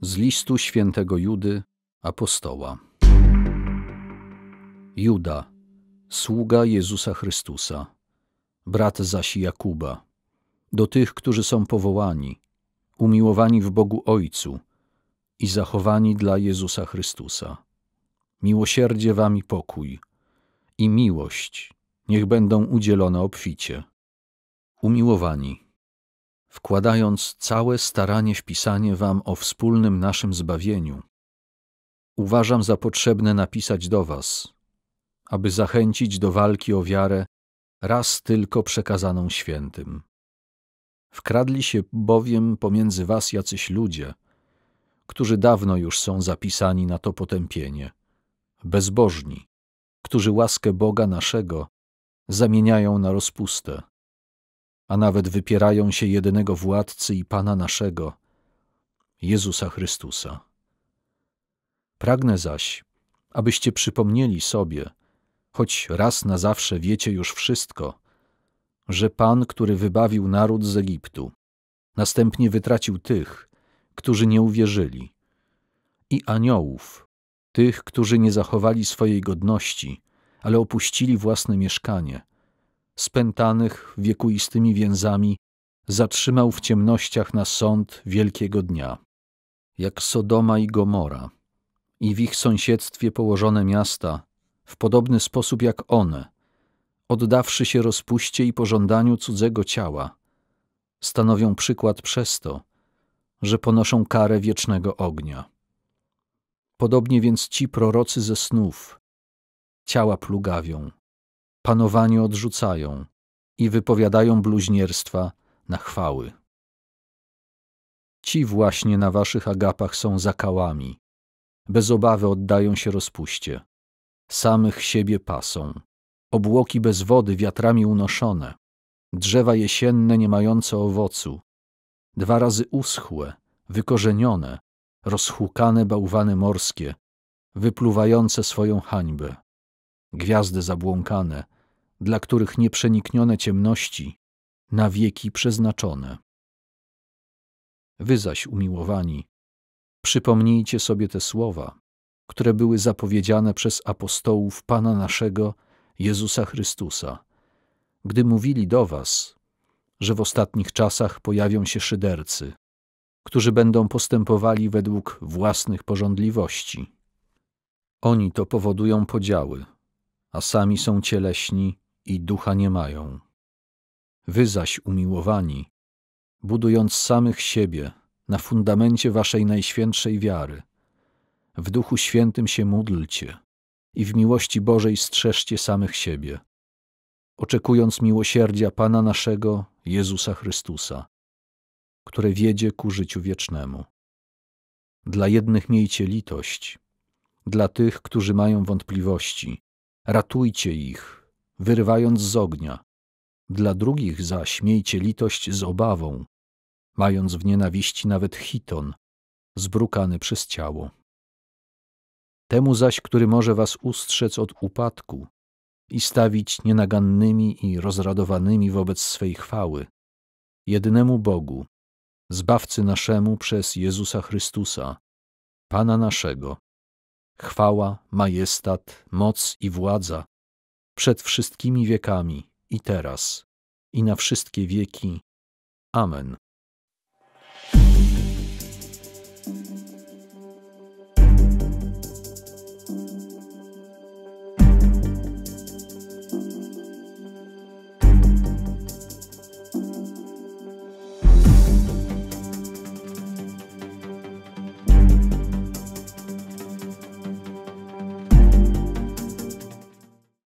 Z listu świętego Judy, apostoła. Juda, sługa Jezusa Chrystusa, brat zaś Jakuba, do tych, którzy są powołani, umiłowani w Bogu Ojcu i zachowani dla Jezusa Chrystusa. Miłosierdzie wami pokój i miłość niech będą udzielone obficie. Umiłowani wkładając całe staranie w pisanie wam o wspólnym naszym zbawieniu, uważam za potrzebne napisać do was, aby zachęcić do walki o wiarę raz tylko przekazaną świętym. Wkradli się bowiem pomiędzy was jacyś ludzie, którzy dawno już są zapisani na to potępienie, bezbożni, którzy łaskę Boga naszego zamieniają na rozpustę a nawet wypierają się jedynego władcy i Pana naszego, Jezusa Chrystusa. Pragnę zaś, abyście przypomnieli sobie, choć raz na zawsze wiecie już wszystko, że Pan, który wybawił naród z Egiptu, następnie wytracił tych, którzy nie uwierzyli, i aniołów, tych, którzy nie zachowali swojej godności, ale opuścili własne mieszkanie, spętanych wiekuistymi więzami, zatrzymał w ciemnościach na sąd wielkiego dnia, jak Sodoma i Gomora, i w ich sąsiedztwie położone miasta, w podobny sposób jak one, oddawszy się rozpuście i pożądaniu cudzego ciała, stanowią przykład przez to, że ponoszą karę wiecznego ognia. Podobnie więc ci prorocy ze snów ciała plugawią panowanie odrzucają i wypowiadają bluźnierstwa na chwały. Ci właśnie na waszych agapach są zakałami, bez obawy oddają się rozpuście, samych siebie pasą, obłoki bez wody wiatrami unoszone, drzewa jesienne nie mające owocu, dwa razy uschłe, wykorzenione, rozhukane bałwany morskie, wypluwające swoją hańbę gwiazdy zabłąkane, dla których nieprzeniknione ciemności na wieki przeznaczone. Wy zaś, umiłowani, przypomnijcie sobie te słowa, które były zapowiedziane przez apostołów Pana naszego, Jezusa Chrystusa, gdy mówili do was, że w ostatnich czasach pojawią się szydercy, którzy będą postępowali według własnych porządliwości. Oni to powodują podziały – a sami są cieleśni i ducha nie mają. Wy zaś, umiłowani, budując samych siebie na fundamencie waszej najświętszej wiary, w Duchu Świętym się módlcie i w miłości Bożej strzeżcie samych siebie, oczekując miłosierdzia Pana naszego, Jezusa Chrystusa, które wiedzie ku życiu wiecznemu. Dla jednych miejcie litość, dla tych, którzy mają wątpliwości, ratujcie ich, wyrywając z ognia. Dla drugich zaś miejcie litość z obawą, mając w nienawiści nawet chiton, zbrukany przez ciało. Temu zaś, który może was ustrzec od upadku i stawić nienagannymi i rozradowanymi wobec swej chwały, jednemu Bogu, Zbawcy naszemu przez Jezusa Chrystusa, Pana naszego, chwała, majestat, moc i władza przed wszystkimi wiekami i teraz i na wszystkie wieki. Amen.